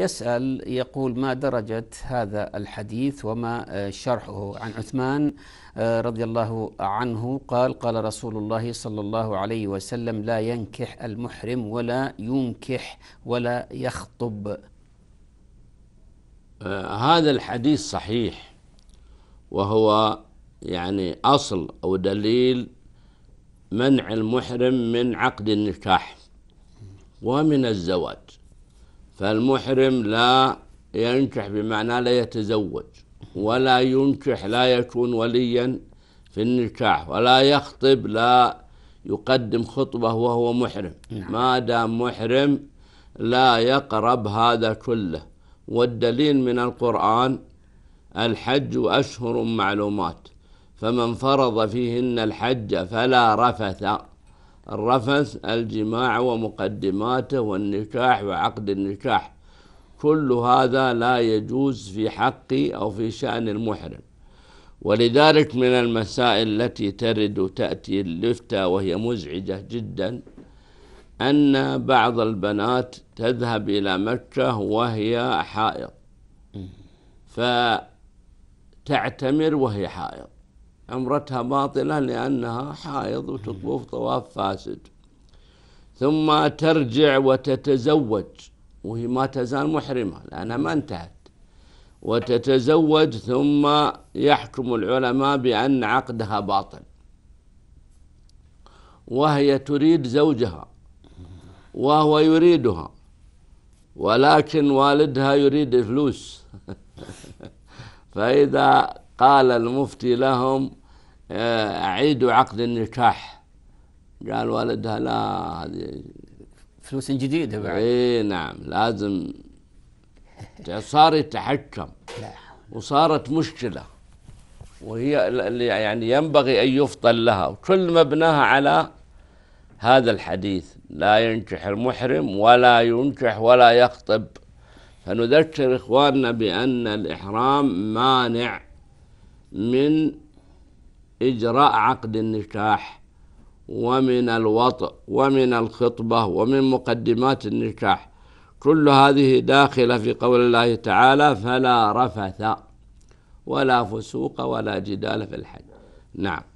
يسأل يقول ما درجة هذا الحديث وما آه، شرحه عن عثمان آه، رضي الله عنه قال قال رسول الله صلى الله عليه وسلم لا ينكح المحرم ولا ينكح ولا يخطب آه، هذا الحديث صحيح وهو يعني أصل أو دليل منع المحرم من عقد النكاح ومن الزواج فالمحرم لا ينكح بمعنى لا يتزوج ولا ينكح لا يكون وليا في النكاح ولا يخطب لا يقدم خطبة وهو محرم نعم. ما دام محرم لا يقرب هذا كله والدليل من القرآن الحج أشهر معلومات فمن فرض فيهن الحج فلا رفث الرفث الجماع ومقدماته والنكاح وعقد النكاح كل هذا لا يجوز في حقي أو في شأن المحرم ولذلك من المسائل التي ترد وتأتي اللفتة وهي مزعجة جدا أن بعض البنات تذهب إلى مكة وهي حائض فتعتمر وهي حائض عمرتها باطلة لأنها حائض وتطوف طواف فاسد ثم ترجع وتتزوج وهي ما تزال محرمة لأنها ما انتهت وتتزوج ثم يحكم العلماء بأن عقدها باطل وهي تريد زوجها وهو يريدها ولكن والدها يريد فلوس فإذا قال المفتي لهم أعيد عقد النكاح قال والدها لا هذه فلوس جديدة بعد اي نعم لازم صار يتحكم وصارت مشكلة وهي اللي يعني ينبغي أن يفطن لها وكل مبناها على هذا الحديث لا ينكح المحرم ولا ينكح ولا يخطب فنذكر إخواننا بأن الإحرام مانع من إجراء عقد النكاح ومن الوطء ومن الخطبة ومن مقدمات النكاح كل هذه داخلة في قول الله تعالى فلا رفث ولا فسوق ولا جدال في الحج نعم